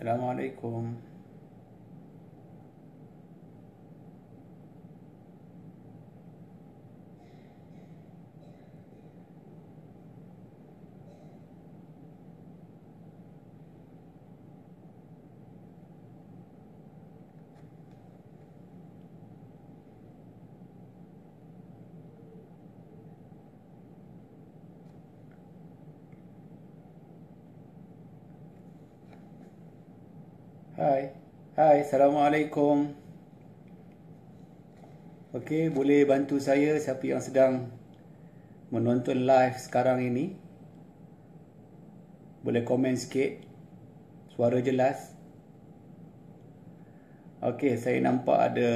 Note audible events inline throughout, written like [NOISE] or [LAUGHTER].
السلام عليكم Hai. Hai, Assalamualaikum. Okey, boleh bantu saya siapa yang sedang menonton live sekarang ini? Boleh komen sikit. Suara jelas. Okey, saya nampak ada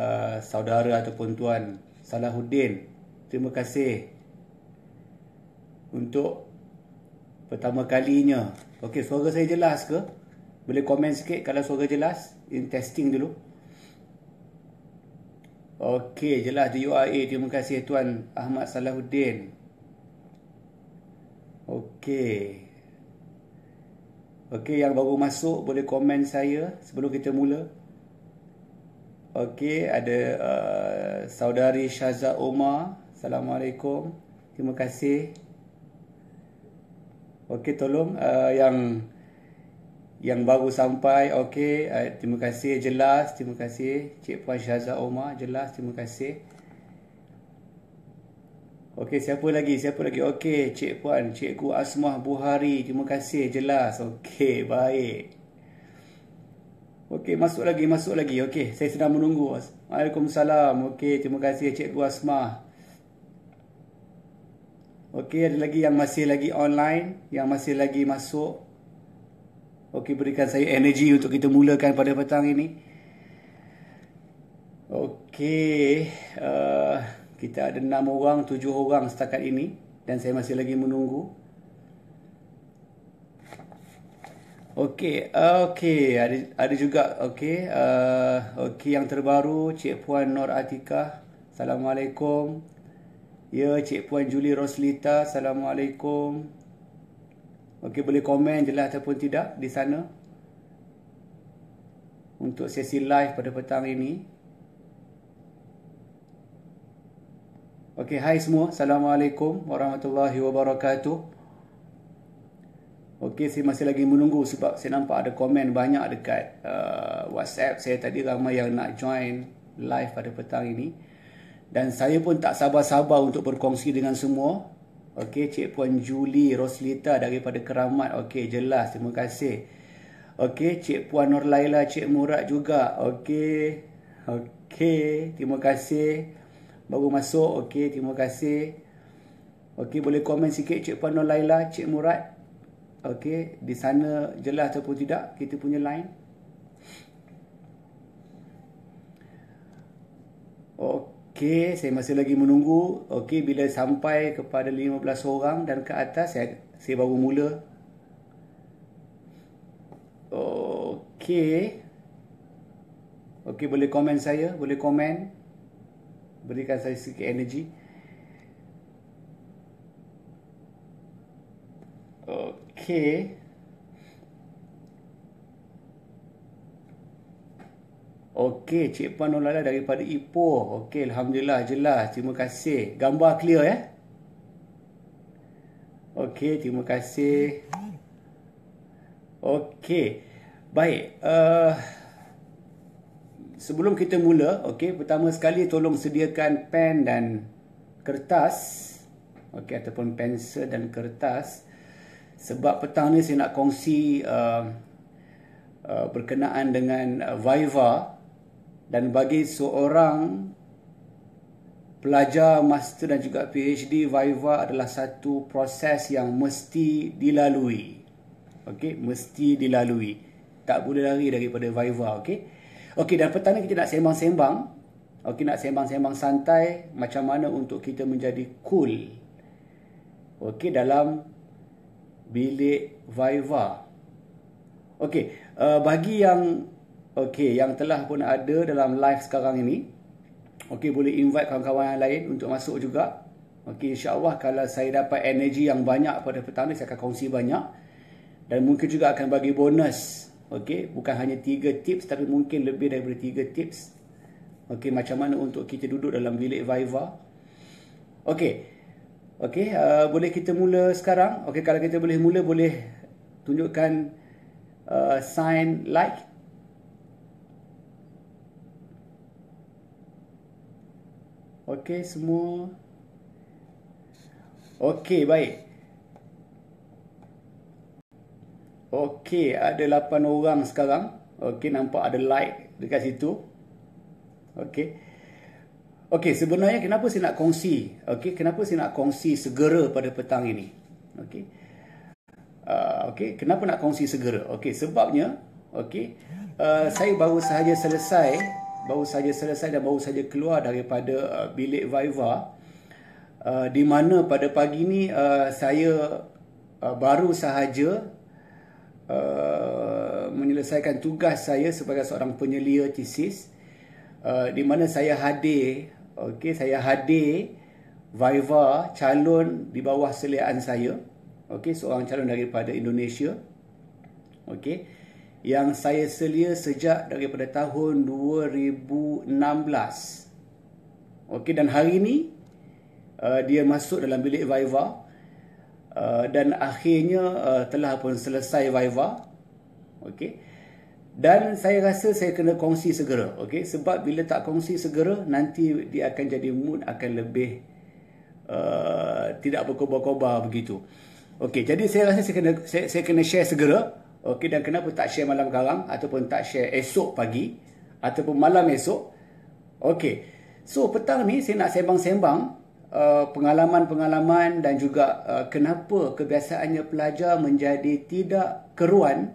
uh, saudara ataupun tuan Salahuddin. Terima kasih untuk pertama kalinya. Okey, suara saya jelas ke? Boleh komen sikit kalau suara jelas. In testing dulu. Okey, jelas di URA. Terima kasih Tuan Ahmad Salahuddin. Okey. Okey, yang baru masuk boleh komen saya sebelum kita mula. Okey, ada uh, saudari Syaza Omar. Assalamualaikum. Terima kasih. Okey, tolong uh, yang yang baru sampai okey uh, terima kasih jelas terima kasih cik puan Syaza Oma, jelas terima kasih okey siapa lagi siapa lagi okey cik puan cikgu Asmah Buhari terima kasih jelas okey baik okey masuk lagi masuk lagi okey saya sedang menunggu Waalaikumsalam okey terima kasih cikgu Asmah okey ada lagi yang masih lagi online yang masih lagi masuk Okey, berikan saya energi untuk kita mulakan pada petang ini. Okey, uh, kita ada enam orang, tujuh orang setakat ini dan saya masih lagi menunggu. Okey, okey, ada ada juga okey, uh, okey yang terbaru Cik Puan Nur Atika. Assalamualaikum. Ya, Cik Puan Julie Roslita, Assalamualaikum. Assalamualaikum. Okey boleh komen jelas ataupun tidak di sana. Untuk sesi live pada petang ini. Okey, hai semua. Assalamualaikum warahmatullahi wabarakatuh. Okey, saya masih lagi menunggu sebab saya nampak ada komen banyak dekat uh, WhatsApp saya tadi ramai yang nak join live pada petang ini. Dan saya pun tak sabar-sabar untuk berkongsi dengan semua Okey, Cik Puan Julie Roslita daripada Keramat. Okey, jelas. Terima kasih. Okey, Cik Puan Norlaila, Cik Murad juga. Okey. Okey, terima kasih. Baru masuk. Okey, terima kasih. Okey, boleh komen sikit Cik Puan Norlaila, Cik Murad. Okey, di sana jelas ataupun tidak kita punya line. Okey. Okey, saya masih lagi menunggu. Okey, bila sampai kepada 15 orang dan ke atas, saya, saya baru mula. Okey. Okey, boleh komen saya? Boleh komen? Berikan saya sikit energi. Okey. Okey, Cik Pan Nolala daripada Ipoh. Okey, Alhamdulillah jelas. Terima kasih. Gambar clear ya? Okey, terima kasih. Okey, baik. Uh, sebelum kita mula, okey, pertama sekali tolong sediakan pen dan kertas. Okey, ataupun pensel dan kertas. Sebab petang ni saya nak kongsi uh, uh, berkenaan dengan uh, Viva dan bagi seorang pelajar master dan juga PhD Viva adalah satu proses yang mesti dilalui. Okey, mesti dilalui. Tak boleh lari daripada Viva, okey. Okey, dan petang ni kita nak sembang-sembang. Okey, nak sembang-sembang santai macam mana untuk kita menjadi cool. Okey, dalam bilik Viva. Okey, uh, eh, bagi yang Okey, yang telah pun ada dalam live sekarang ini. Okey, boleh invite kawan-kawan yang lain untuk masuk juga. Okey, insya-Allah kalau saya dapat energi yang banyak pada petang ni saya akan kongsi banyak dan mungkin juga akan bagi bonus. Okey, bukan hanya tiga tips tapi mungkin lebih daripada tiga tips. Okey, macam mana untuk kita duduk dalam bilik Viva. Okey. Okey, uh, boleh kita mula sekarang? Okey, kalau kita boleh mula boleh tunjukkan uh, sign like Okey semua. Okey baik. Okey ada 8 orang sekarang. Okey nampak ada light dekat situ. Okey. Okey sebenarnya kenapa saya nak kongsi? Okey kenapa saya nak kongsi segera pada petang ini? Okey. Uh, okey kenapa nak kongsi segera? Okey sebabnya okey uh, saya baru sahaja selesai baru saja selesai dan baru saja keluar daripada uh, bilik Viva uh, di mana pada pagi ini uh, saya uh, baru sahaja uh, menyelesaikan tugas saya sebagai seorang penyelia tesis uh, di mana saya hadir okey saya hadir Viva calon di bawah seliaan saya okey seorang calon daripada Indonesia okey yang saya selia sejak daripada tahun 2016. Okey dan hari ini uh, dia masuk dalam bilik Viva uh, dan akhirnya uh, telah pun selesai Viva. Okey. Dan saya rasa saya kena kongsi segera. Okey sebab bila tak kongsi segera nanti dia akan jadi mood akan lebih uh, tidak berkobar-kobar begitu. Okey jadi saya rasa saya kena saya, saya kena share segera. Okey dan kenapa tak share malam sekarang ataupun tak share esok pagi ataupun malam esok. Okey. So petang ni saya nak sembang-sembang uh, pengalaman-pengalaman dan juga uh, kenapa kebiasaannya pelajar menjadi tidak keruan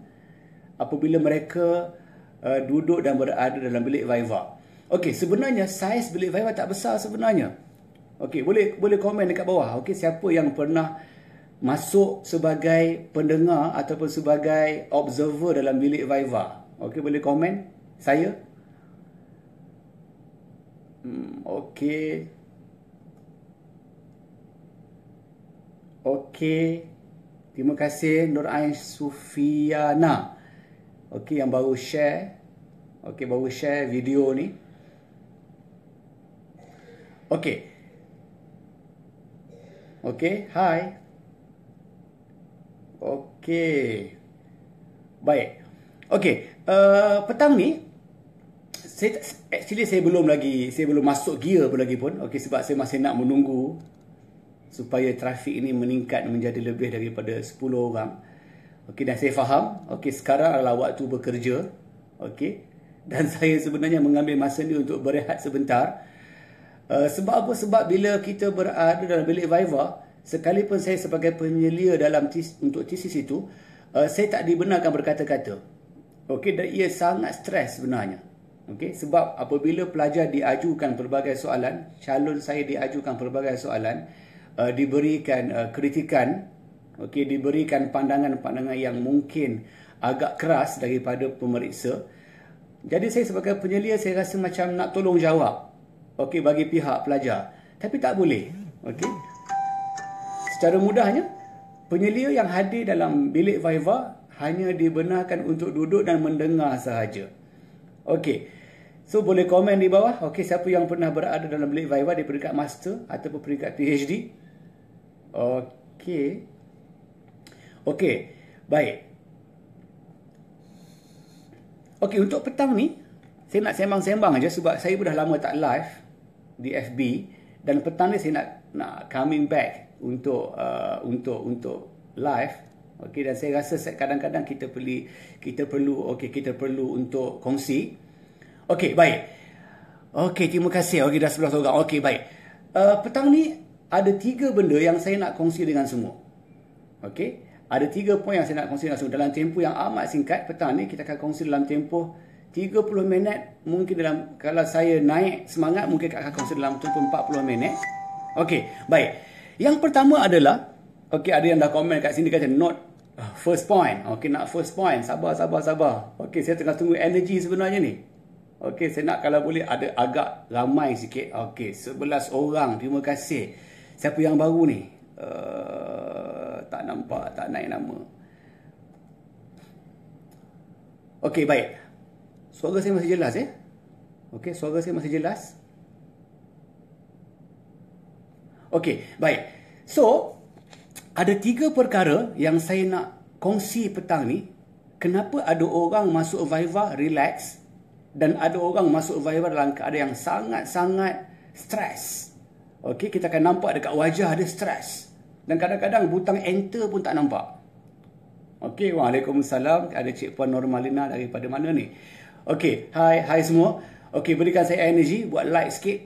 apabila mereka uh, duduk dan berada dalam bilik viva. Okey, sebenarnya saiz bilik viva tak besar sebenarnya. Okey, boleh boleh komen dekat bawah. Okey, siapa yang pernah masuk sebagai pendengar ataupun sebagai observer dalam bilik Viva? Okey, boleh komen saya? Hmm, okey. Okey. Terima kasih Nur Ain Sufiana. Okey yang baru share. Okey baru share video ni. Okey. Okey, hi. Okey. Baik. Okey, uh, petang ni saya actually saya belum lagi saya belum masuk gear pun lagi pun. Okey sebab saya masih nak menunggu supaya trafik ini meningkat menjadi lebih daripada 10 orang. Okey dah saya faham. Okey sekarang adalah waktu bekerja. Okey. Dan [LAUGHS] saya sebenarnya mengambil masa ni untuk berehat sebentar. Uh, sebab apa? Sebab bila kita berada dalam bilik Viva, sekalipun saya sebagai penyelia dalam tis, untuk tesis itu, uh, saya tak dibenarkan berkata-kata. Okey, dan ia sangat stres sebenarnya. Okey, sebab apabila pelajar diajukan pelbagai soalan, calon saya diajukan pelbagai soalan, uh, diberikan uh, kritikan, okey, diberikan pandangan-pandangan yang mungkin agak keras daripada pemeriksa. Jadi saya sebagai penyelia saya rasa macam nak tolong jawab okey bagi pihak pelajar. Tapi tak boleh. Okey. Secara mudahnya, penyelia yang hadir dalam bilik Viva hanya dibenarkan untuk duduk dan mendengar sahaja. Okey. So boleh komen di bawah. Okey, siapa yang pernah berada dalam bilik Viva di peringkat master ataupun peringkat PhD? Okey. Okey. Baik. Okey, untuk petang ni saya nak sembang-sembang aja sebab saya sudah lama tak live di FB dan petang ni saya nak nak coming back untuk uh, untuk untuk live okey dan saya rasa kadang-kadang kita perlu kita perlu okey kita perlu untuk kongsi okey baik okey terima kasih okey dah 11 orang okey baik uh, petang ni ada tiga benda yang saya nak kongsi dengan semua okey ada tiga poin yang saya nak kongsi dengan semua dalam tempoh yang amat singkat petang ni kita akan kongsi dalam tempoh 30 minit mungkin dalam kalau saya naik semangat mungkin akan kongsi dalam tempoh 40 minit okey baik yang pertama adalah, okay ada yang dah komen kat sini kata not uh, first point. okay nak first point, sabar sabar sabar. okay saya tengah tunggu energy sebenarnya ni. okay saya nak kalau boleh ada agak ramai sikit. okay sebelas orang. Terima kasih. Siapa yang baru ni? Uh, tak nampak, tak naik nama. okay baik. Suara saya masih jelas ya? Eh? Okey, suara saya masih jelas. Okey, baik. So, ada tiga perkara yang saya nak kongsi petang ni. Kenapa ada orang masuk Viva relax dan ada orang masuk Viva dalam keadaan yang sangat-sangat stres. Okey, kita akan nampak dekat wajah ada stres. Dan kadang-kadang butang enter pun tak nampak. Okey, Waalaikumsalam. Ada Cik Puan Normalina daripada mana ni? Okey, hai, hai semua. Okey, berikan saya energi. Buat like sikit.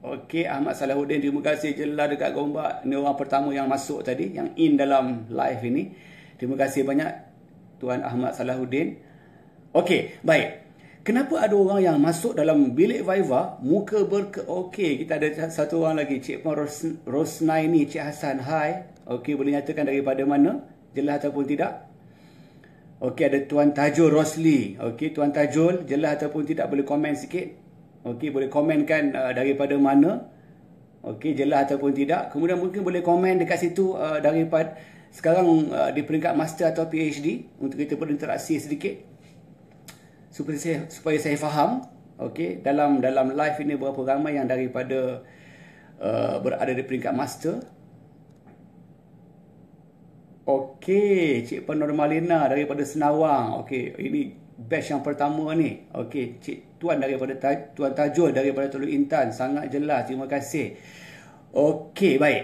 Okey Ahmad Salahuddin terima kasih jelah dekat Gombak. Ni orang pertama yang masuk tadi yang in dalam live ini. Terima kasih banyak Tuan Ahmad Salahuddin. Okey, baik. Kenapa ada orang yang masuk dalam bilik Viva muka berke okey kita ada satu orang lagi Cik Puan Ros Rosnai ni Cik Hasan hai okey boleh nyatakan daripada mana jelas ataupun tidak okey ada Tuan Tajul Rosli okey Tuan Tajul jelas ataupun tidak boleh komen sikit Okey, boleh komenkan uh, daripada mana. Okey, jelas ataupun tidak. Kemudian mungkin boleh komen dekat situ uh, daripada sekarang uh, di peringkat master atau PhD untuk kita berinteraksi sedikit. Supaya saya, supaya saya faham. Okey, dalam dalam live ini berapa ramai yang daripada uh, berada di peringkat master. Okey, Cik Panormalina daripada Senawang. Okey, ini batch yang pertama ni. Okey, Cik Tuan daripada Tuan Tajul daripada Teluk Intan sangat jelas. Terima kasih. Okey, baik.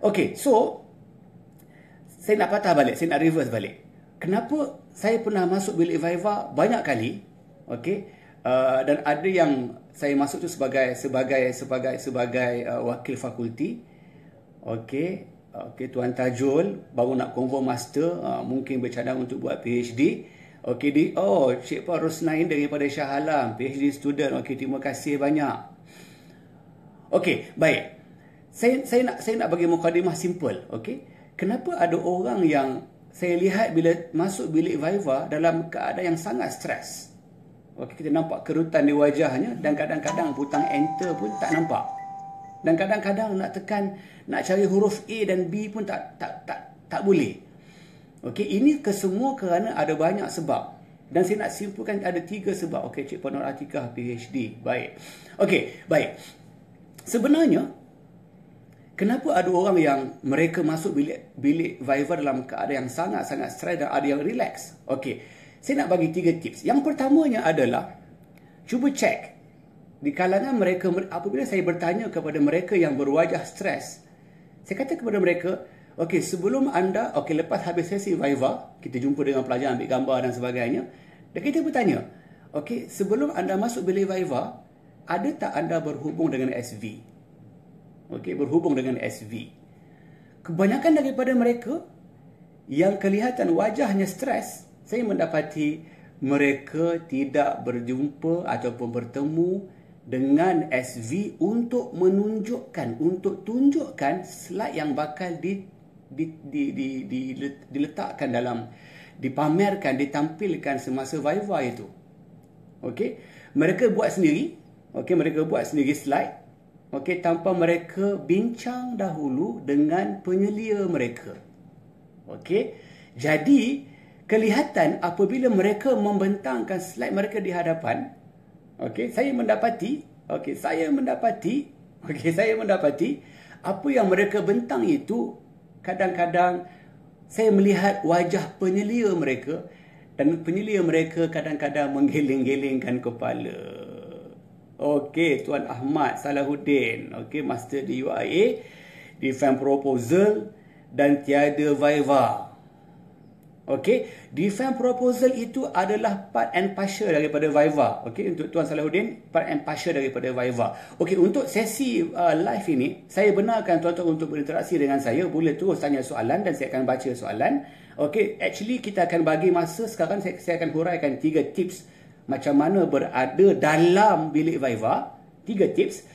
Okey, so saya nak patah balik, saya nak reverse balik. Kenapa saya pernah masuk bilik Viva banyak kali? Okey. Uh, dan ada yang saya masuk tu sebagai sebagai sebagai sebagai uh, wakil fakulti. Okey. Okey, Tuan Tajul baru nak confirm master, uh, mungkin bercadang untuk buat PhD. Okey, di oh, Cik Puan Rosnain daripada Shah Alam, PhD student. Okey, terima kasih banyak. Okey, baik. Saya saya nak saya nak bagi mukadimah simple, okey. Kenapa ada orang yang saya lihat bila masuk bilik Viva dalam keadaan yang sangat stres. Okey, kita nampak kerutan di wajahnya dan kadang-kadang butang enter pun tak nampak. Dan kadang-kadang nak tekan nak cari huruf A dan B pun tak tak tak, tak boleh. Okey, ini kesemua kerana ada banyak sebab. Dan saya nak simpulkan ada tiga sebab. Okey, Cik Panor Atikah, PhD. Baik. Okey, baik. Sebenarnya, kenapa ada orang yang mereka masuk bilik, bilik Viva dalam keadaan yang sangat-sangat stres dan ada yang relax? Okey, saya nak bagi tiga tips. Yang pertamanya adalah, cuba cek di kalangan mereka, apabila saya bertanya kepada mereka yang berwajah stres, saya kata kepada mereka, Okey, sebelum anda, okey lepas habis sesi Viva, kita jumpa dengan pelajar ambil gambar dan sebagainya. Dan kita bertanya, okey, sebelum anda masuk bilik Viva, ada tak anda berhubung dengan SV? Okey, berhubung dengan SV. Kebanyakan daripada mereka yang kelihatan wajahnya stres, saya mendapati mereka tidak berjumpa ataupun bertemu dengan SV untuk menunjukkan, untuk tunjukkan slide yang bakal di di, di, di, di, diletakkan dalam dipamerkan, ditampilkan semasa Viva itu. Okey. Mereka buat sendiri. Okey, mereka buat sendiri slide. Okey, tanpa mereka bincang dahulu dengan penyelia mereka. Okey. Jadi, kelihatan apabila mereka membentangkan slide mereka di hadapan, okey, saya mendapati, okey, saya mendapati, [LAUGHS] okey, saya mendapati apa yang mereka bentang itu kadang-kadang saya melihat wajah penyelia mereka dan penyelia mereka kadang-kadang menggeleng-gelengkan kepala. Okey, Tuan Ahmad Salahuddin. Okey, Master di UIA. Defend proposal dan tiada viva. Okey, defend proposal itu adalah part and partial daripada Viva. Okey, untuk Tuan Salahuddin, part and partial daripada Viva. Okey, untuk sesi uh, live ini, saya benarkan tuan-tuan untuk berinteraksi dengan saya. Boleh terus tanya soalan dan saya akan baca soalan. Okey, actually kita akan bagi masa sekarang saya, saya akan huraikan tiga tips macam mana berada dalam bilik Viva. Tiga tips.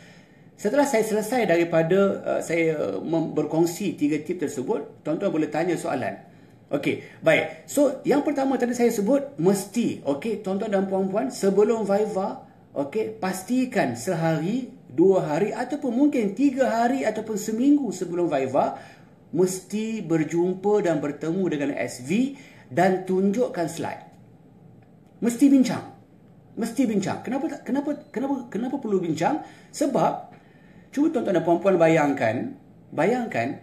Setelah saya selesai daripada uh, saya uh, berkongsi tiga tips tersebut, tuan-tuan boleh tanya soalan. Okey, baik. So, yang pertama tadi saya sebut, mesti. Okey, tuan-tuan dan puan-puan, sebelum Viva, okey, pastikan sehari, dua hari ataupun mungkin tiga hari ataupun seminggu sebelum Viva, mesti berjumpa dan bertemu dengan SV dan tunjukkan slide. Mesti bincang. Mesti bincang. Kenapa tak? Kenapa, kenapa, kenapa perlu bincang? Sebab, cuba tuan-tuan dan puan-puan bayangkan, bayangkan,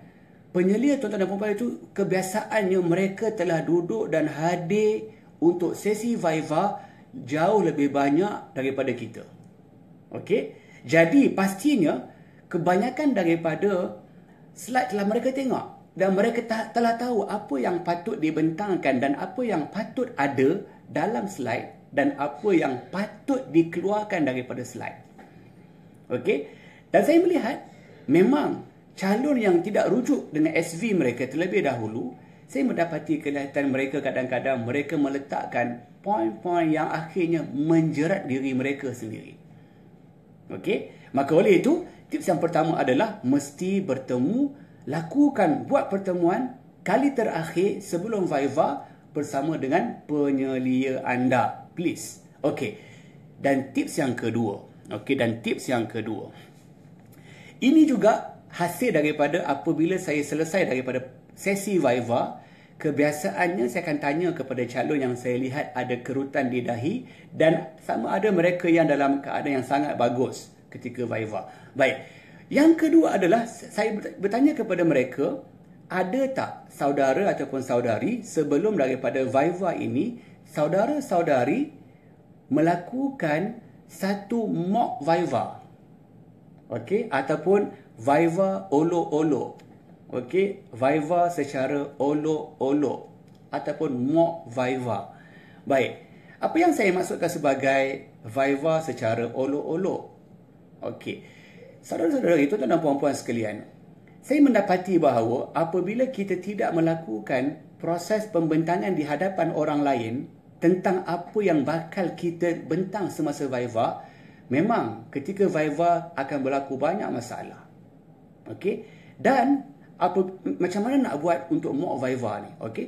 penyelia tuan-tuan dan puan-puan itu kebiasaannya mereka telah duduk dan hadir untuk sesi viva jauh lebih banyak daripada kita. Okey. Jadi pastinya kebanyakan daripada slide telah mereka tengok dan mereka telah tahu apa yang patut dibentangkan dan apa yang patut ada dalam slide dan apa yang patut dikeluarkan daripada slide. Okey. Dan saya melihat memang calon yang tidak rujuk dengan SV mereka terlebih dahulu, saya mendapati kelihatan mereka kadang-kadang mereka meletakkan poin-poin yang akhirnya menjerat diri mereka sendiri. Okey, maka oleh itu tips yang pertama adalah mesti bertemu, lakukan buat pertemuan kali terakhir sebelum Viva bersama dengan penyelia anda, please. Okey. Dan tips yang kedua, okey dan tips yang kedua. Ini juga hasil daripada apabila saya selesai daripada sesi Viva, kebiasaannya saya akan tanya kepada calon yang saya lihat ada kerutan di dahi dan sama ada mereka yang dalam keadaan yang sangat bagus ketika Viva. Baik. Yang kedua adalah saya bertanya kepada mereka, ada tak saudara ataupun saudari sebelum daripada Viva ini, saudara-saudari melakukan satu mock Viva. Okey, ataupun Viva Olo Olo. Okey, Viva secara Olo Olo ataupun Mo Viva. Baik. Apa yang saya maksudkan sebagai Viva secara Olo Olo? Okey. Saudara-saudara itu tuan dan puan-puan sekalian. Saya mendapati bahawa apabila kita tidak melakukan proses pembentangan di hadapan orang lain tentang apa yang bakal kita bentang semasa Viva, memang ketika Viva akan berlaku banyak masalah okey dan apa macam mana nak buat untuk mock viva ni okey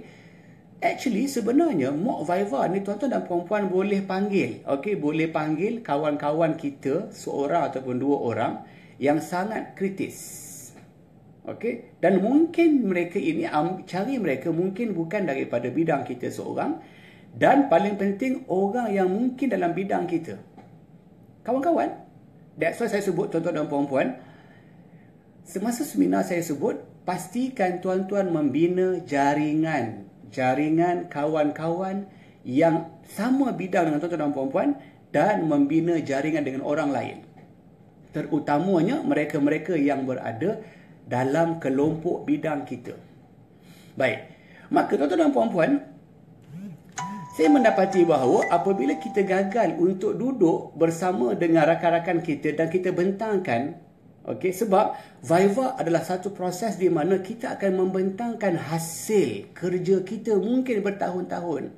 actually sebenarnya mock viva ni tuan-tuan dan puan-puan boleh panggil okey boleh panggil kawan-kawan kita seorang ataupun dua orang yang sangat kritis okey dan mungkin mereka ini cari mereka mungkin bukan daripada bidang kita seorang dan paling penting orang yang mungkin dalam bidang kita kawan-kawan that's why saya sebut tuan-tuan dan puan-puan Semasa seminar saya sebut, pastikan tuan-tuan membina jaringan. Jaringan kawan-kawan yang sama bidang dengan tuan-tuan dan puan-puan dan membina jaringan dengan orang lain. Terutamanya mereka-mereka yang berada dalam kelompok bidang kita. Baik, maka tuan-tuan dan puan-puan, saya mendapati bahawa apabila kita gagal untuk duduk bersama dengan rakan-rakan kita dan kita bentangkan Okey sebab Viva adalah satu proses di mana kita akan membentangkan hasil kerja kita mungkin bertahun-tahun.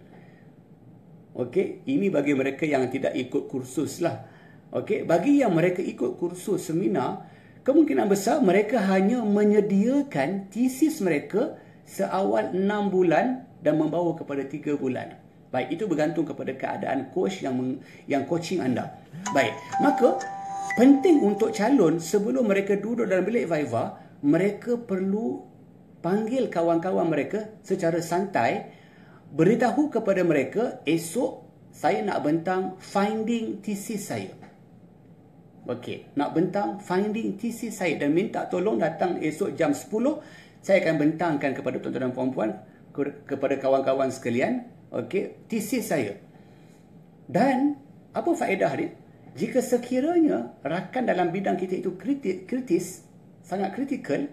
Okey, ini bagi mereka yang tidak ikut kursus lah. Okey, bagi yang mereka ikut kursus seminar, kemungkinan besar mereka hanya menyediakan tesis mereka seawal 6 bulan dan membawa kepada 3 bulan. Baik, itu bergantung kepada keadaan coach yang yang coaching anda. Baik, maka penting untuk calon sebelum mereka duduk dalam bilik viva, mereka perlu panggil kawan-kawan mereka secara santai, beritahu kepada mereka, esok saya nak bentang finding thesis saya. Okey, nak bentang finding thesis saya dan minta tolong datang esok jam 10, saya akan bentangkan kepada tuan-tuan dan puan-puan, kepada kawan-kawan sekalian, okey, thesis saya. Dan apa faedah dia? jika sekiranya rakan dalam bidang kita itu kritik kritis sangat kritikal,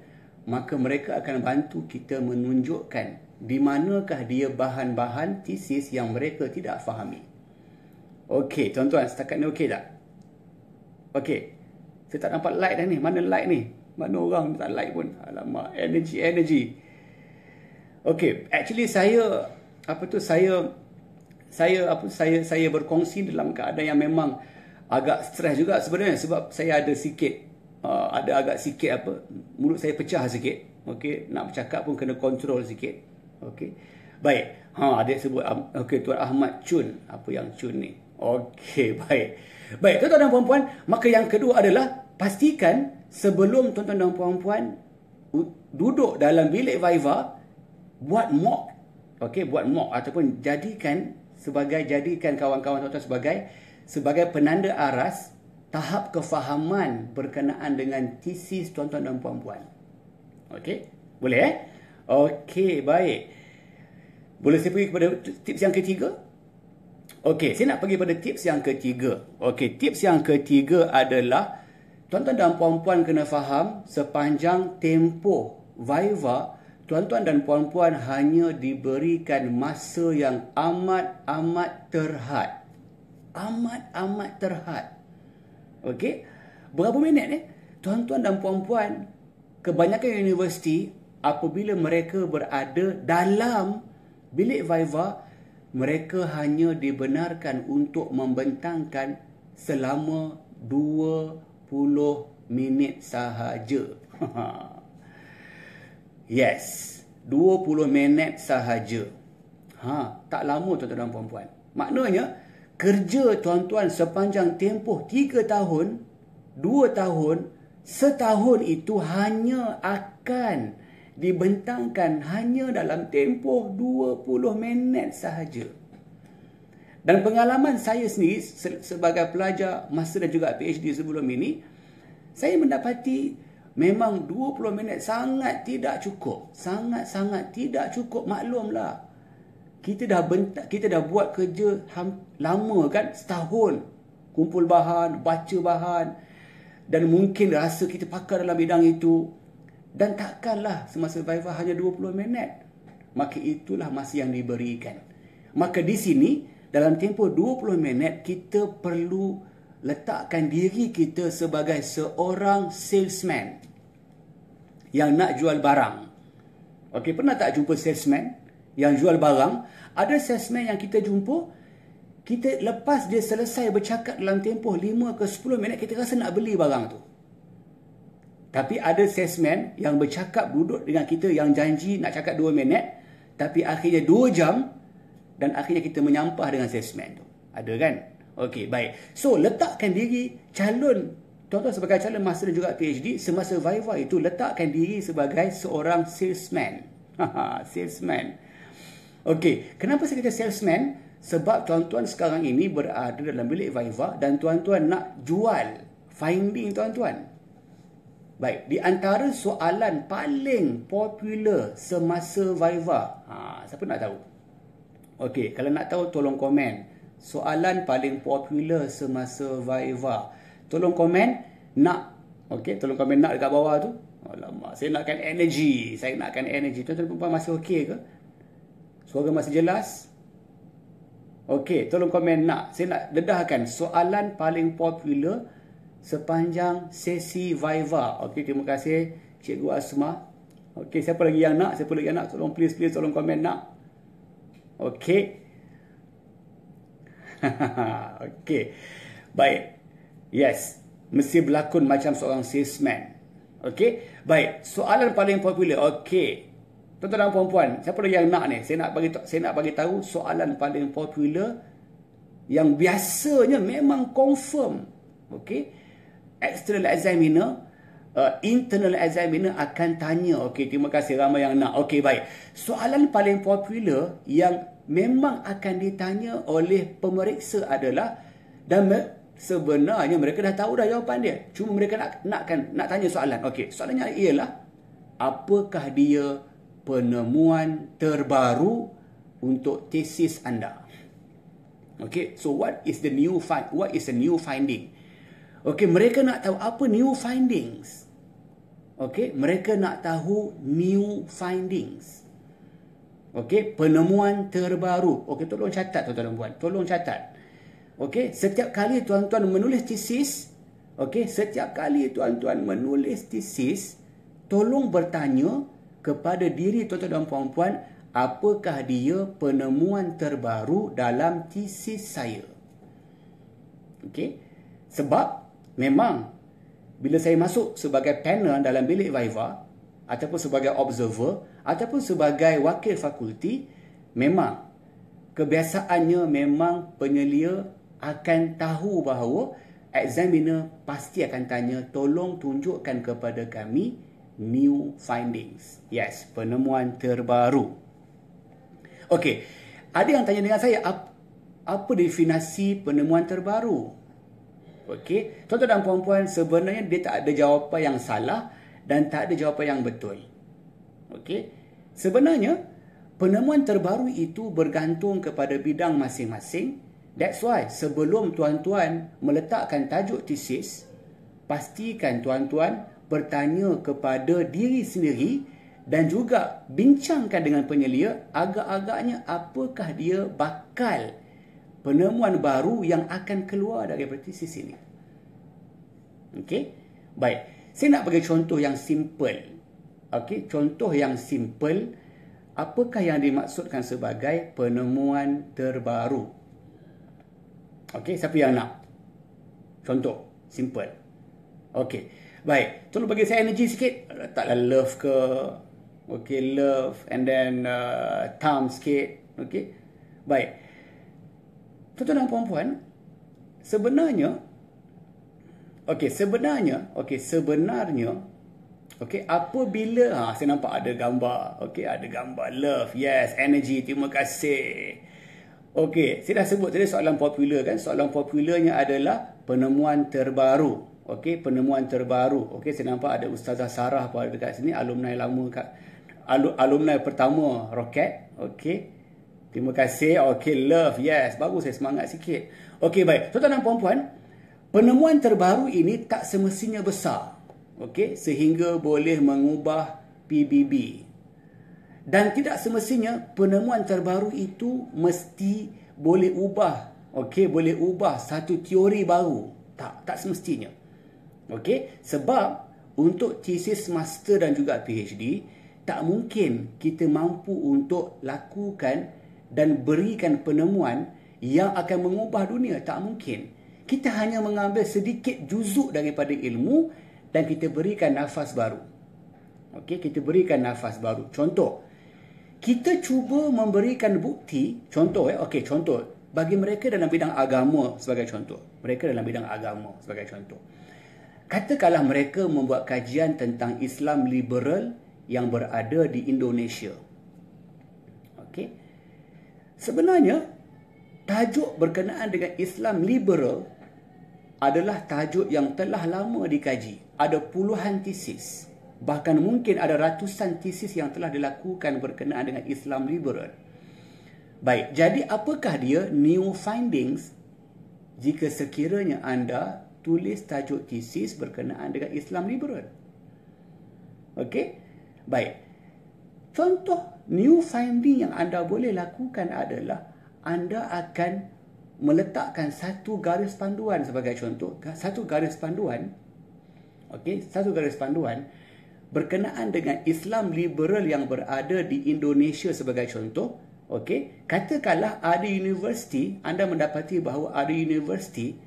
maka mereka akan bantu kita menunjukkan di manakah dia bahan-bahan tesis yang mereka tidak fahami. Okey, tuan-tuan, setakat ni okey tak? Okey. Saya tak nampak light dah ni. Mana light ni? Mana orang tak light pun? Alamak, energy, energy. Okey, actually saya, apa tu, saya, saya, apa saya, saya berkongsi dalam keadaan yang memang, agak stres juga sebenarnya sebab saya ada sikit uh, ada agak sikit apa mulut saya pecah sikit okey nak bercakap pun kena kontrol sikit okey baik ha adik sebut um, okey tuan Ahmad Chun apa yang Chun ni okey [LAUGHS] baik baik tuan-tuan dan puan-puan maka yang kedua adalah pastikan sebelum tuan-tuan dan puan-puan duduk dalam bilik Viva buat mock okey buat mock ataupun jadikan sebagai jadikan kawan-kawan tuan-tuan sebagai sebagai penanda aras tahap kefahaman berkenaan dengan tesis tuan-tuan dan puan-puan. Okey? Boleh eh? Okey, baik. Boleh saya pergi kepada tips yang ketiga? Okey, saya nak pergi pada tips yang ketiga. Okey, tips yang ketiga adalah tuan-tuan dan puan-puan kena faham sepanjang tempoh viva tuan-tuan dan puan-puan hanya diberikan masa yang amat-amat terhad amat-amat terhad. Okey? Berapa minit ni? Eh? Tuan-tuan dan puan-puan, kebanyakan universiti apabila mereka berada dalam bilik viva, mereka hanya dibenarkan untuk membentangkan selama 20 minit sahaja. [LAUGHS] yes, 20 minit sahaja. Ha, tak lama tuan-tuan dan puan-puan. Maknanya, kerja tuan-tuan sepanjang tempoh 3 tahun, 2 tahun, setahun itu hanya akan dibentangkan hanya dalam tempoh 20 minit sahaja. Dan pengalaman saya sendiri sebagai pelajar master dan juga PhD sebelum ini, saya mendapati memang 20 minit sangat tidak cukup. Sangat-sangat tidak cukup maklumlah kita dah bentak, kita dah buat kerja ham, lama kan, setahun. Kumpul bahan, baca bahan dan mungkin rasa kita pakar dalam bidang itu dan takkanlah semasa Viva hanya 20 minit. Maka itulah masa yang diberikan. Maka di sini dalam tempoh 20 minit kita perlu letakkan diri kita sebagai seorang salesman yang nak jual barang. Okey, pernah tak jumpa salesman? yang jual barang, ada salesman yang kita jumpa, kita lepas dia selesai bercakap dalam tempoh 5 ke 10 minit, kita rasa nak beli barang tu. Tapi ada salesman yang bercakap duduk dengan kita yang janji nak cakap 2 minit, tapi akhirnya 2 jam dan akhirnya kita menyampah dengan salesman tu. Ada kan? Okey, baik. So, letakkan diri calon Tuan-tuan sebagai calon master dan juga PhD, semasa Viva itu letakkan diri sebagai seorang salesman. [LAUGHS] salesman. Okey, kenapa saya kata salesman? Sebab tuan-tuan sekarang ini berada dalam bilik Viva dan tuan-tuan nak jual finding tuan-tuan. Baik, di antara soalan paling popular semasa Viva. Ha, siapa nak tahu? Okey, kalau nak tahu tolong komen. Soalan paling popular semasa Viva. Tolong komen nak. Okey, tolong komen nak dekat bawah tu. Alamak, saya nakkan energy. Saya nakkan energy. Tuan-tuan perempuan masih okey ke? Suara masih jelas? Okey, tolong komen nak. Saya nak dedahkan soalan paling popular sepanjang sesi Viva. Okey, terima kasih Cikgu Asma. Okey, siapa lagi yang nak? Siapa lagi yang nak? Tolong please, please tolong komen nak. Okey. [LAUGHS] Okey. Baik. Yes. Mesti berlakon macam seorang salesman. Okey. Baik. Soalan paling popular. Okey. Tuan-tuan dan puan-puan, siapa lagi yang nak ni? Saya nak bagi saya nak bagi tahu soalan paling popular yang biasanya memang confirm. Okey. External examiner Uh, internal examiner akan tanya okey terima kasih ramai yang nak okey baik soalan paling popular yang memang akan ditanya oleh pemeriksa adalah dan me- sebenarnya mereka dah tahu dah jawapan dia cuma mereka nak nakkan nak tanya soalan okey soalannya ialah apakah dia penemuan terbaru untuk tesis anda. Okay, so what is the new find? What is the new finding? Okay, mereka nak tahu apa new findings. Okay, mereka nak tahu new findings. Okay, penemuan terbaru. Okay, tolong catat tuan-tuan dan Tolong catat. Okay, setiap kali tuan-tuan menulis tesis, okay, setiap kali tuan-tuan menulis tesis, tolong bertanya kepada diri tuan-tuan dan puan-puan apakah dia penemuan terbaru dalam tesis saya. Okey. Sebab memang bila saya masuk sebagai panel dalam bilik Viva ataupun sebagai observer ataupun sebagai wakil fakulti memang kebiasaannya memang penyelia akan tahu bahawa examiner pasti akan tanya tolong tunjukkan kepada kami new findings. Yes, penemuan terbaru. Okey, ada yang tanya dengan saya apa, apa definisi penemuan terbaru? Okey, tuan-tuan dan puan-puan, sebenarnya dia tak ada jawapan yang salah dan tak ada jawapan yang betul. Okey, sebenarnya penemuan terbaru itu bergantung kepada bidang masing-masing. That's why sebelum tuan-tuan meletakkan tajuk thesis, pastikan tuan-tuan bertanya kepada diri sendiri dan juga bincangkan dengan penyelia agak-agaknya apakah dia bakal penemuan baru yang akan keluar dari sisi ini. Okey. Baik. Saya nak bagi contoh yang simple. Okey, contoh yang simple apakah yang dimaksudkan sebagai penemuan terbaru? Okey, siapa yang nak? Contoh simple. Okey. Baik, tolong bagi saya energy sikit. Letaklah love ke. Okay, love. And then, uh, thumb sikit. Okay. Baik. Tuan-tuan dan puan-puan, sebenarnya, okay, sebenarnya, okay, sebenarnya, Okey, apabila ha, saya nampak ada gambar, okey, ada gambar love, yes, energy, terima kasih. Okey, saya dah sebut tadi soalan popular kan? Soalan popularnya adalah penemuan terbaru okey penemuan terbaru okey saya nampak ada ustazah Sarah pun ada dekat sini alumni lama kat al- alumni pertama roket okey terima kasih okey love yes bagus saya semangat sikit okey baik tuan-tuan dan puan-puan penemuan terbaru ini tak semestinya besar okey sehingga boleh mengubah PBB dan tidak semestinya penemuan terbaru itu mesti boleh ubah okey boleh ubah satu teori baru tak tak semestinya Okey, sebab untuk thesis master dan juga PhD tak mungkin kita mampu untuk lakukan dan berikan penemuan yang akan mengubah dunia tak mungkin. Kita hanya mengambil sedikit juzuk daripada ilmu dan kita berikan nafas baru. Okey, kita berikan nafas baru. Contoh, kita cuba memberikan bukti, contoh ya. okey, contoh bagi mereka dalam bidang agama sebagai contoh. Mereka dalam bidang agama sebagai contoh katakanlah mereka membuat kajian tentang Islam liberal yang berada di Indonesia. Okey. Sebenarnya tajuk berkenaan dengan Islam liberal adalah tajuk yang telah lama dikaji. Ada puluhan tesis. Bahkan mungkin ada ratusan tesis yang telah dilakukan berkenaan dengan Islam liberal. Baik, jadi apakah dia new findings jika sekiranya anda tulis tajuk tesis berkenaan dengan Islam liberal. Okey? Baik. Contoh new finding yang anda boleh lakukan adalah anda akan meletakkan satu garis panduan sebagai contoh. Satu garis panduan. Okey, satu garis panduan berkenaan dengan Islam liberal yang berada di Indonesia sebagai contoh. Okey, katakanlah ada universiti, anda mendapati bahawa ada universiti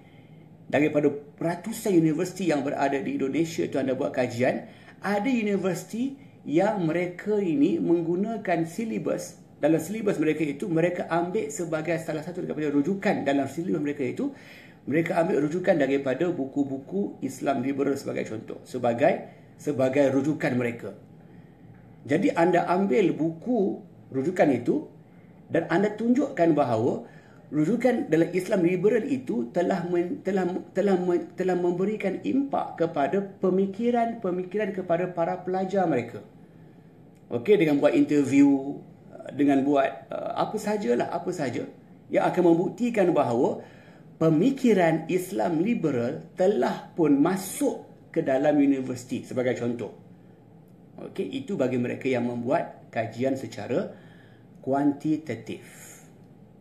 daripada ratusan universiti yang berada di Indonesia tu anda buat kajian, ada universiti yang mereka ini menggunakan silibus dalam silibus mereka itu mereka ambil sebagai salah satu daripada rujukan dalam silibus mereka itu mereka ambil rujukan daripada buku-buku Islam liberal sebagai contoh sebagai sebagai rujukan mereka jadi anda ambil buku rujukan itu dan anda tunjukkan bahawa rujukan dalam Islam liberal itu telah men, telah telah telah memberikan impak kepada pemikiran-pemikiran kepada para pelajar mereka. Okey dengan buat interview dengan buat uh, apa sajalah apa saja yang akan membuktikan bahawa pemikiran Islam liberal telah pun masuk ke dalam universiti sebagai contoh. Okey itu bagi mereka yang membuat kajian secara kuantitatif.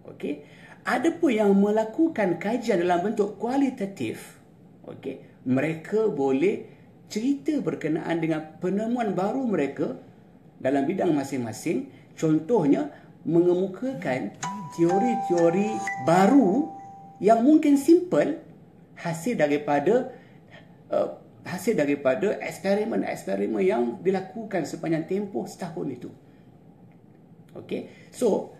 Okey ada pun yang melakukan kajian dalam bentuk kualitatif. okay, mereka boleh cerita berkenaan dengan penemuan baru mereka dalam bidang masing-masing. Contohnya, mengemukakan teori-teori baru yang mungkin simple hasil daripada uh, hasil daripada eksperimen-eksperimen yang dilakukan sepanjang tempoh setahun itu. Okay, So,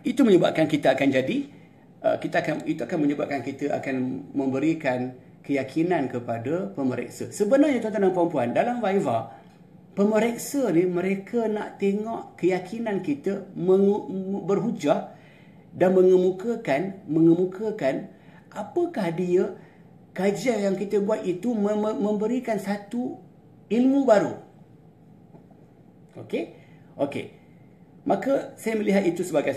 itu menyebabkan kita akan jadi Uh, kita akan itu akan menyebabkan kita akan memberikan keyakinan kepada pemeriksa. Sebenarnya tuan-tuan dan puan-puan, dalam Viva, pemeriksa ni mereka nak tengok keyakinan kita berhujah dan mengemukakan mengemukakan apakah dia kajian yang kita buat itu memberikan satu ilmu baru. Okey? Okey. Maka saya melihat itu sebagai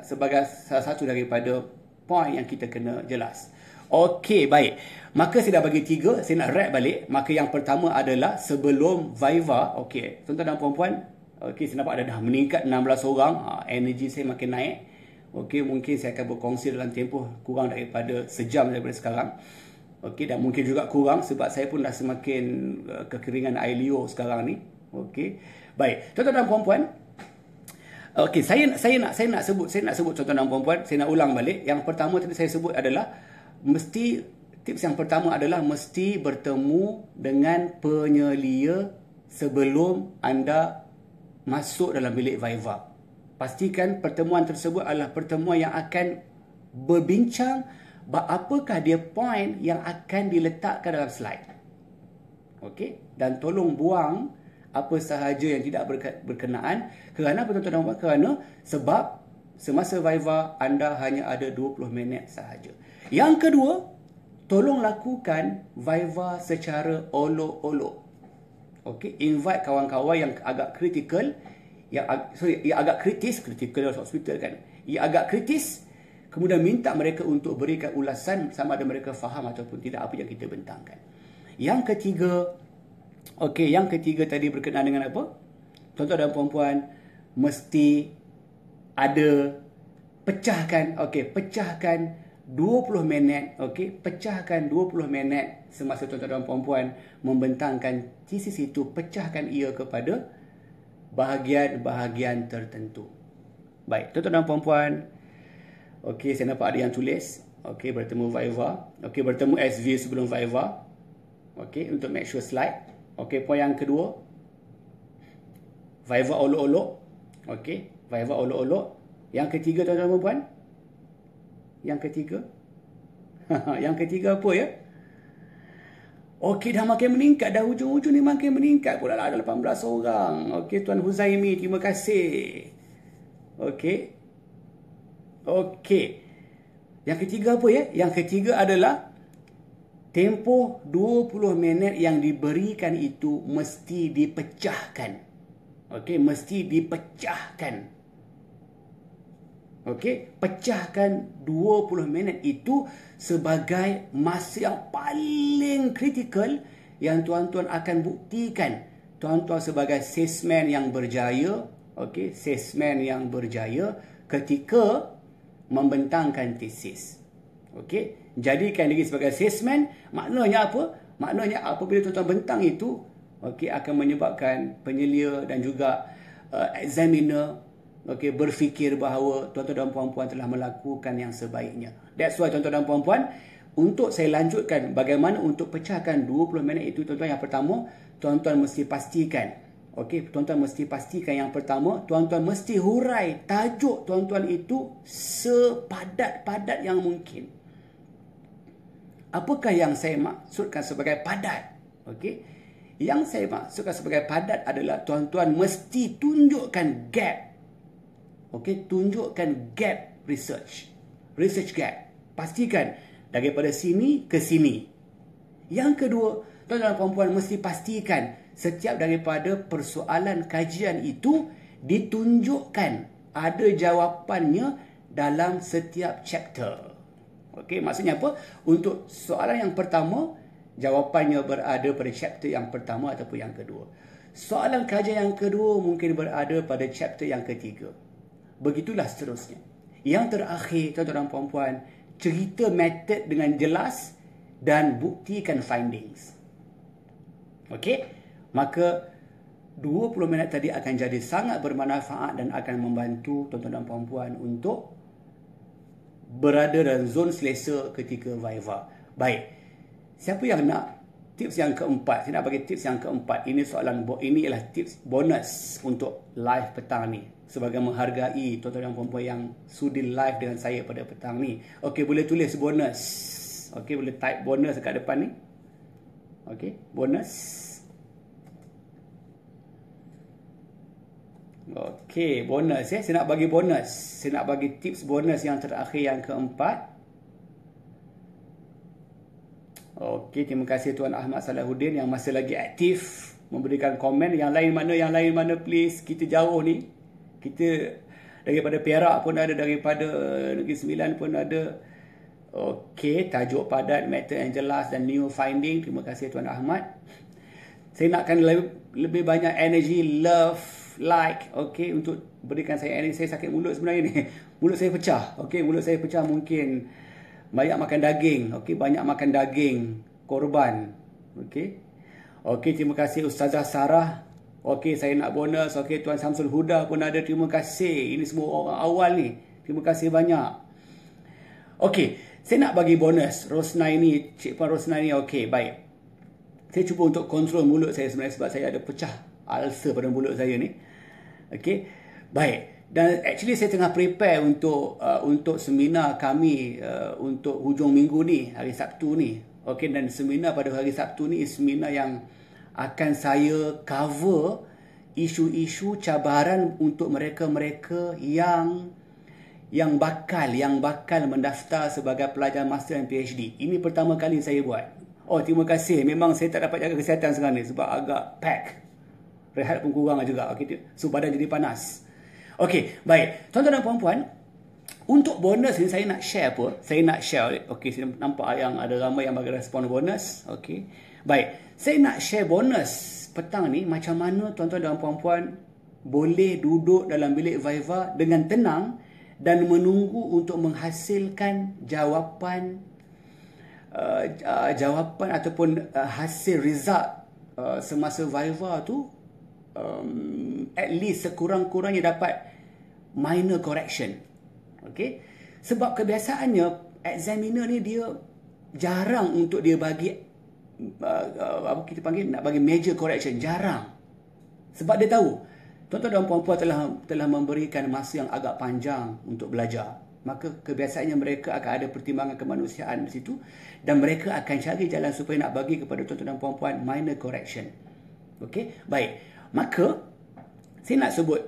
sebagai salah satu daripada Point yang kita kena jelas. Okey, baik. Maka saya dah bagi tiga, saya nak wrap balik. Maka yang pertama adalah sebelum Viva, okey. Tuan-tuan dan puan-puan, okey, saya nampak ada dah meningkat 16 orang. Ha, energy saya makin naik. Okey, mungkin saya akan berkongsi dalam tempoh kurang daripada sejam daripada sekarang. Okey, dan mungkin juga kurang sebab saya pun dah semakin eh, kekeringan air liur e sekarang ni. Okey. Baik. Tuan-tuan dan puan-puan, Okey, saya saya nak saya nak sebut saya nak sebut contoh dengan perempuan, saya nak ulang balik. Yang pertama tadi saya sebut adalah mesti tips yang pertama adalah mesti bertemu dengan penyelia sebelum anda masuk dalam bilik viva. Pastikan pertemuan tersebut adalah pertemuan yang akan berbincang apakah dia poin yang akan diletakkan dalam slide. Okey, dan tolong buang apa sahaja yang tidak berkenaan kerana apa tuan-tuan buat? Kerana sebab semasa Viva anda hanya ada 20 minit sahaja. Yang kedua, tolong lakukan Viva secara olok-olok. okay? invite kawan-kawan yang agak kritikal yang ag- sorry, yang agak kritis kritikal hospital kan. Yang agak kritis kemudian minta mereka untuk berikan ulasan sama ada mereka faham ataupun tidak apa yang kita bentangkan. Yang ketiga, okay? yang ketiga tadi berkenaan dengan apa? Tuan-tuan dan puan-puan, mesti ada pecahkan okey pecahkan 20 minit okey pecahkan 20 minit semasa tuan-tuan dan puan-puan membentangkan tesis itu pecahkan ia kepada bahagian-bahagian tertentu baik tuan-tuan dan puan-puan okey saya nampak ada yang tulis okey bertemu Viva okey bertemu SV sebelum Viva okey untuk make sure slide okey poin yang kedua Viva olok-olok Okey, viva olok-olok. Yang ketiga tuan-tuan dan puan. Yang ketiga. [LAUGHS] yang ketiga apa ya? Okey, dah makin meningkat dah hujung-hujung ni makin meningkat pula lah ada 18 orang. Okey, tuan Huzaimi, terima kasih. Okey. Okey. Yang ketiga apa ya? Yang ketiga adalah tempoh 20 minit yang diberikan itu mesti dipecahkan. Okey, mesti dipecahkan. Okey, pecahkan 20 minit itu sebagai masa yang paling kritikal yang tuan-tuan akan buktikan. Tuan-tuan sebagai sesmen yang berjaya, okey, sesmen yang berjaya ketika membentangkan tesis. Okey, jadikan diri sebagai sesmen maknanya apa? Maknanya apabila tuan-tuan bentang itu, okey akan menyebabkan penyelia dan juga uh, examiner okey berfikir bahawa tuan-tuan dan puan-puan telah melakukan yang sebaiknya that's why tuan-tuan dan puan-puan untuk saya lanjutkan bagaimana untuk pecahkan 20 minit itu tuan-tuan yang pertama tuan-tuan mesti pastikan okey tuan-tuan mesti pastikan yang pertama tuan-tuan mesti hurai tajuk tuan-tuan itu sepadat-padat yang mungkin apakah yang saya maksudkan sebagai padat okey yang saya maksudkan sebagai padat adalah tuan-tuan mesti tunjukkan gap. Okey, tunjukkan gap research. Research gap. Pastikan daripada sini ke sini. Yang kedua, tuan-tuan dan puan-puan mesti pastikan setiap daripada persoalan kajian itu ditunjukkan ada jawapannya dalam setiap chapter. Okey, maksudnya apa? Untuk soalan yang pertama, jawapannya berada pada chapter yang pertama ataupun yang kedua. Soalan kajian yang kedua mungkin berada pada chapter yang ketiga. Begitulah seterusnya. Yang terakhir, tuan-tuan dan puan-puan, cerita method dengan jelas dan buktikan findings. Okey? Maka 20 minit tadi akan jadi sangat bermanfaat dan akan membantu tuan-tuan dan puan-puan untuk berada dalam zon selesa ketika viva. Baik. Siapa yang nak tips yang keempat? Saya nak bagi tips yang keempat. Ini soalan ini ialah tips bonus untuk live petang ni. Sebagai menghargai tuan-tuan dan puan-puan yang sudi live dengan saya pada petang ni. Okey, boleh tulis bonus. Okey, boleh type bonus dekat depan ni. Okey, bonus. Okey, bonus ya. Saya nak bagi bonus. Saya nak bagi tips bonus yang terakhir yang keempat. Okey, terima kasih Tuan Ahmad Salahuddin yang masih lagi aktif memberikan komen. Yang lain mana, yang lain mana please. Kita jauh ni. Kita daripada Perak pun ada, daripada Negeri Sembilan pun ada. Okey, tajuk padat, matter and jelas dan new finding. Terima kasih Tuan Ahmad. Saya nakkan lebih, lebih banyak energy, love, like. Okey, untuk berikan saya energy. Saya sakit mulut sebenarnya ni. [LAUGHS] Mulut saya pecah. Okey, mulut saya pecah mungkin banyak makan daging okay. banyak makan daging korban okay. Okay, terima kasih ustazah sarah Okay, saya nak bonus Okay, tuan samsul huda pun ada terima kasih ini semua orang awal ni terima kasih banyak okey saya nak bagi bonus rosna ini cik puan rosna ini okey baik saya cuba untuk kontrol mulut saya sebenarnya sebab saya ada pecah ulcer pada mulut saya ni okey baik dan actually saya tengah prepare untuk uh, untuk seminar kami uh, untuk hujung minggu ni hari Sabtu ni okay dan seminar pada hari Sabtu ni seminar yang akan saya cover isu-isu cabaran untuk mereka-mereka yang yang bakal yang bakal mendaftar sebagai pelajar master dan PhD. Ini pertama kali saya buat. Oh, terima kasih. Memang saya tak dapat jaga kesihatan sekarang ni sebab agak pack. Rehat pun kurang juga. Okey. So badan jadi panas. Okey, baik. Tuan-tuan dan puan-puan, untuk bonus ni saya nak share apa? Saya nak share. Okey, saya nampak yang ada ramai yang bagi respon bonus. Okey. Baik. Saya nak share bonus petang ni macam mana tuan-tuan dan puan-puan boleh duduk dalam bilik Viva dengan tenang dan menunggu untuk menghasilkan jawapan uh, uh jawapan ataupun uh, hasil result uh, semasa Viva tu um, at least sekurang-kurangnya dapat minor correction. Okay? Sebab kebiasaannya examiner ni dia jarang untuk dia bagi uh, uh, apa kita panggil nak bagi major correction jarang sebab dia tahu tuan-tuan dan puan-puan telah telah memberikan masa yang agak panjang untuk belajar maka kebiasaannya mereka akan ada pertimbangan kemanusiaan di situ dan mereka akan cari jalan supaya nak bagi kepada tuan-tuan dan puan-puan minor correction okey baik Maka saya nak sebut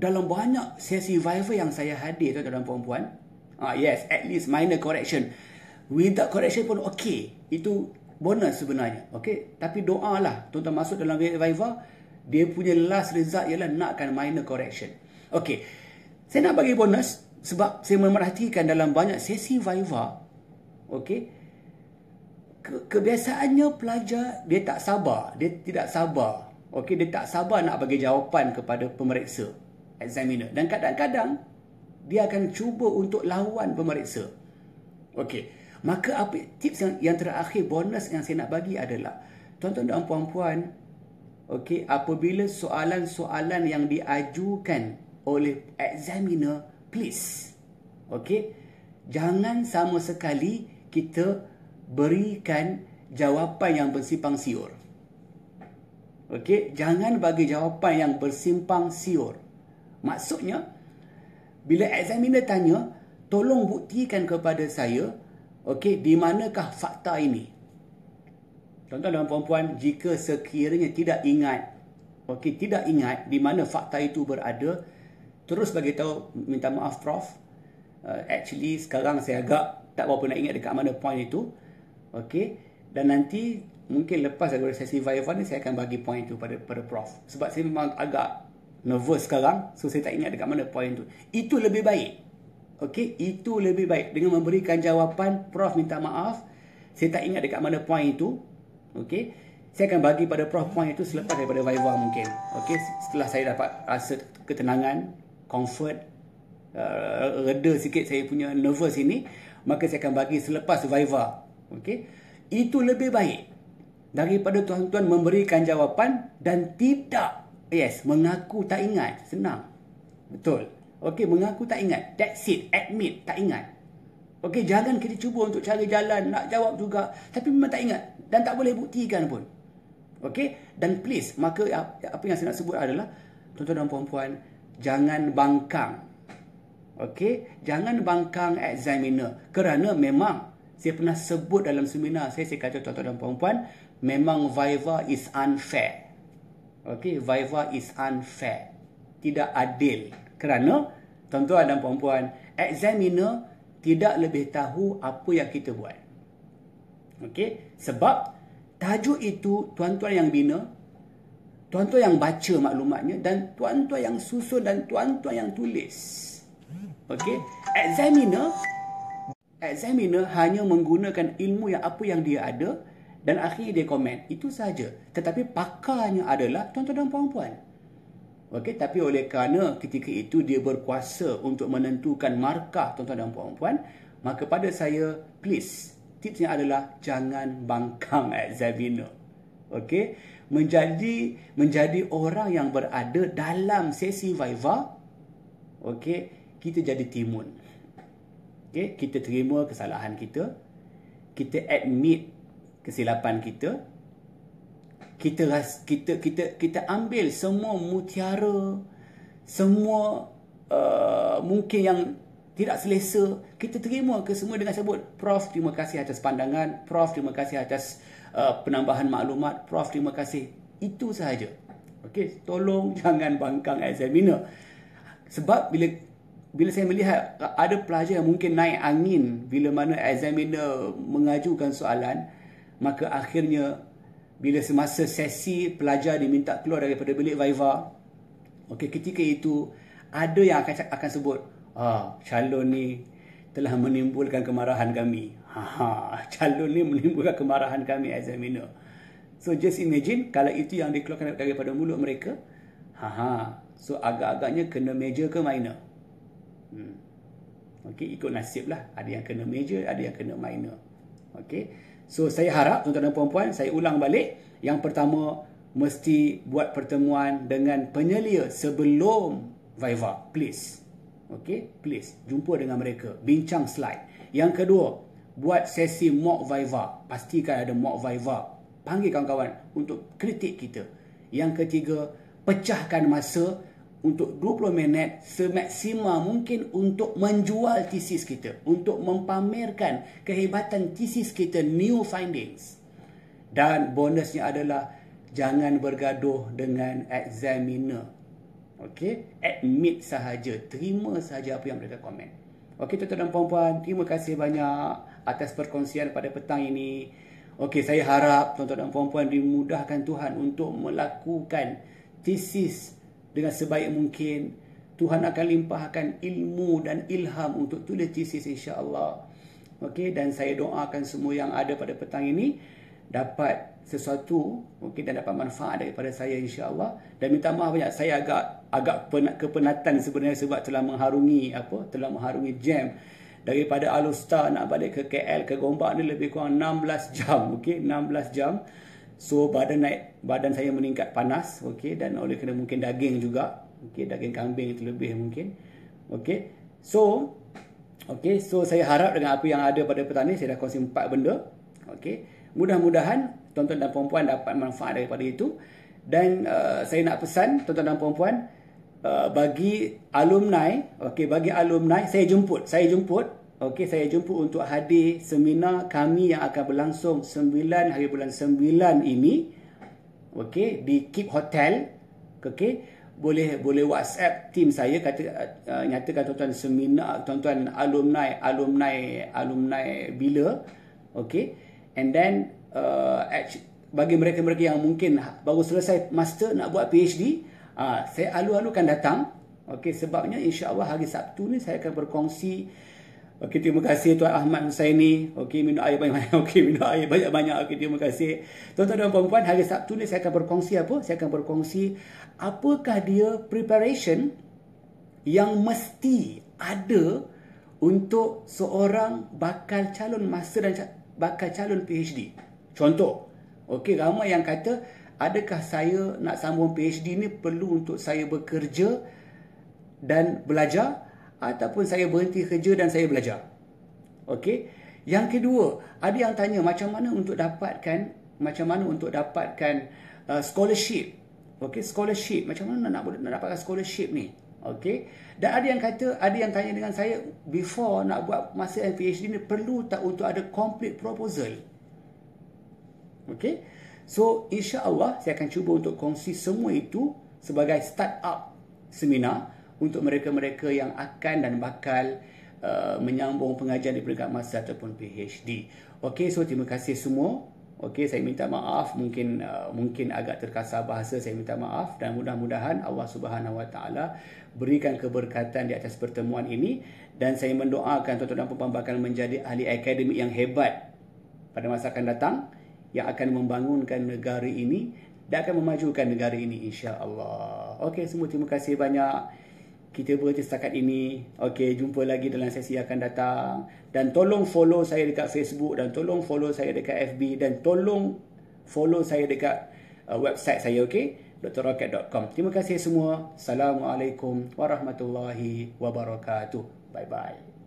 dalam banyak sesi survivor yang saya hadir tuan dalam perempuan, Ah yes, at least minor correction. Without correction pun okey. Itu bonus sebenarnya. okay. tapi doa lah, tuan-tuan masuk dalam survivor dia punya last result ialah nakkan minor correction. Okey. Saya nak bagi bonus sebab saya memerhatikan dalam banyak sesi survivor okey kebiasaannya pelajar dia tak sabar dia tidak sabar Okey, dia tak sabar nak bagi jawapan kepada pemeriksa, examiner. Dan kadang-kadang dia akan cuba untuk lawan pemeriksa. Okey. Maka apa tips yang, yang terakhir bonus yang saya nak bagi adalah tuan-tuan dan puan-puan, okey, apabila soalan-soalan yang diajukan oleh examiner, please. Okey. Jangan sama sekali kita berikan jawapan yang bersimpang siur. Okey, jangan bagi jawapan yang bersimpang siur. Maksudnya bila examiner tanya, tolong buktikan kepada saya, okey, di manakah fakta ini? Tuan-tuan dan puan-puan, jika sekiranya tidak ingat, okey, tidak ingat di mana fakta itu berada, terus bagi tahu minta maaf prof. Uh, actually sekarang saya agak tak berapa nak ingat dekat mana point itu. Okey, dan nanti mungkin lepas daripada sesi Viva ni saya akan bagi point tu pada pada prof sebab saya memang agak nervous sekarang so saya tak ingat dekat mana point tu itu lebih baik okey itu lebih baik dengan memberikan jawapan prof minta maaf saya tak ingat dekat mana point itu okey saya akan bagi pada prof point itu selepas daripada Viva mungkin okey setelah saya dapat rasa ketenangan comfort uh, reda sikit saya punya nervous ini maka saya akan bagi selepas Viva okey itu lebih baik daripada tuan-tuan memberikan jawapan dan tidak yes mengaku tak ingat senang betul okey mengaku tak ingat that's it admit tak ingat okey jangan kita cuba untuk cari jalan nak jawab juga tapi memang tak ingat dan tak boleh buktikan pun okey dan please maka ya, apa yang saya nak sebut adalah tuan-tuan dan puan-puan jangan bangkang okey jangan bangkang examiner kerana memang saya pernah sebut dalam seminar saya saya kata tuan-tuan dan puan-puan memang Viva is unfair. okay? Viva is unfair. Tidak adil. Kerana tuan-tuan dan puan-puan, examiner tidak lebih tahu apa yang kita buat. okay? sebab tajuk itu tuan-tuan yang bina, tuan-tuan yang baca maklumatnya dan tuan-tuan yang susun dan tuan-tuan yang tulis. okay? examiner examiner hanya menggunakan ilmu yang apa yang dia ada dan akhirnya dia komen itu saja. tetapi pakarnya adalah tuan-tuan dan puan-puan okey tapi oleh kerana ketika itu dia berkuasa untuk menentukan markah tuan-tuan dan puan-puan maka pada saya please tipsnya adalah jangan bangkang at [LAUGHS] Zavino okey menjadi menjadi orang yang berada dalam sesi viva okey kita jadi timun okey kita terima kesalahan kita kita admit kesilapan kita kita ras, kita kita kita ambil semua mutiara semua uh, mungkin yang tidak selesa kita terima ke semua dengan sebut prof terima kasih atas pandangan prof terima kasih atas uh, penambahan maklumat prof terima kasih itu sahaja okey tolong [LAUGHS] jangan bangkang examiner sebab bila bila saya melihat ada pelajar yang mungkin naik angin bila mana examiner mengajukan soalan maka akhirnya bila semasa sesi pelajar diminta keluar daripada bilik Viva okey ketika itu ada yang akan akan sebut ah calon ni telah menimbulkan kemarahan kami ha ha [LAUGHS] calon ni menimbulkan kemarahan kami examiner so just imagine kalau itu yang dikeluarkan daripada mulut mereka ha ha so agak-agaknya kena major ke minor hmm. okey ikut nasib lah ada yang kena major ada yang kena minor okey So saya harap tuan-tuan dan puan-puan, saya ulang balik. Yang pertama, mesti buat pertemuan dengan penyelia sebelum Viva. Please. Okay, please. Jumpa dengan mereka. Bincang slide. Yang kedua, buat sesi mock Viva. Pastikan ada mock Viva. Panggil kawan-kawan untuk kritik kita. Yang ketiga, pecahkan masa untuk 20 minit semaksima mungkin untuk menjual tesis kita untuk mempamerkan kehebatan tesis kita new findings dan bonusnya adalah jangan bergaduh dengan examiner Okay, admit sahaja terima sahaja apa yang mereka komen okey tuan-tuan dan puan-puan terima kasih banyak atas perkongsian pada petang ini okey saya harap tuan-tuan dan puan-puan dimudahkan Tuhan untuk melakukan tesis dengan sebaik mungkin. Tuhan akan limpahkan ilmu dan ilham untuk tulis tesis insya-Allah. Okey dan saya doakan semua yang ada pada petang ini dapat sesuatu okay dan dapat manfaat daripada saya insya-Allah dan minta maaf banyak saya agak agak penat kepenatan sebenarnya sebab telah mengharungi apa telah mengharungi jam daripada Alustar nak balik ke KL ke Gombak ni lebih kurang 16 jam okey 16 jam So badan naik, badan saya meningkat panas, okey dan oleh kerana mungkin daging juga, okey daging kambing itu lebih mungkin. Okey. So okey, so saya harap dengan apa yang ada pada petani saya dah kongsi empat benda. Okey. Mudah-mudahan tuan-tuan dan puan-puan dapat manfaat daripada itu dan uh, saya nak pesan tuan-tuan dan puan-puan uh, bagi alumni, okey bagi alumni saya jemput, saya jemput Okey, saya jumpa untuk hadir seminar kami yang akan berlangsung 9 hari bulan 9 ini. Okey, di Keep Hotel. Okey, boleh boleh WhatsApp tim saya kata uh, nyatakan tuan-tuan seminar tuan-tuan alumni alumni alumni bila okey and then uh, actually, bagi mereka-mereka yang mungkin baru selesai master nak buat PhD, uh, saya alu-alukan datang. Okey, sebabnya insya-Allah hari Sabtu ni saya akan berkongsi Okey terima kasih Tuan Ahmad Husaini. Okey minum air banyak-banyak. [LAUGHS] Okey minum air banyak-banyak. Okey terima kasih. Tuan-tuan dan puan-puan, hari Sabtu ni saya akan berkongsi apa? Saya akan berkongsi apakah dia preparation yang mesti ada untuk seorang bakal calon master dan bakal calon PhD. Contoh, okey ramai yang kata adakah saya nak sambung PhD ni perlu untuk saya bekerja dan belajar ataupun saya berhenti kerja dan saya belajar. okay? Yang kedua, ada yang tanya macam mana untuk dapatkan macam mana untuk dapatkan uh, scholarship. okay? scholarship. Macam mana nak, nak nak dapatkan scholarship ni? Okey. Dan ada yang kata, ada yang tanya dengan saya before nak buat masa PhD ni perlu tak untuk ada complete proposal? Okey. So, insya-Allah saya akan cuba untuk kongsi semua itu sebagai start up seminar untuk mereka-mereka yang akan dan bakal uh, menyambung pengajian di peringkat masa ataupun PhD. Okey, so terima kasih semua. Okey, saya minta maaf mungkin uh, mungkin agak terkasar bahasa, saya minta maaf dan mudah-mudahan Allah Subhanahu Wa Taala berikan keberkatan di atas pertemuan ini dan saya mendoakan tuan-tuan dan puan-puan bakal menjadi ahli akademik yang hebat pada masa akan datang yang akan membangunkan negara ini dan akan memajukan negara ini insya-Allah. Okey, semua terima kasih banyak kita berhenti setakat ini. Okey, jumpa lagi dalam sesi akan datang. Dan tolong follow saya dekat Facebook dan tolong follow saya dekat FB dan tolong follow saya dekat uh, website saya, okey? drrocket.com. Terima kasih semua. Assalamualaikum warahmatullahi wabarakatuh. Bye-bye.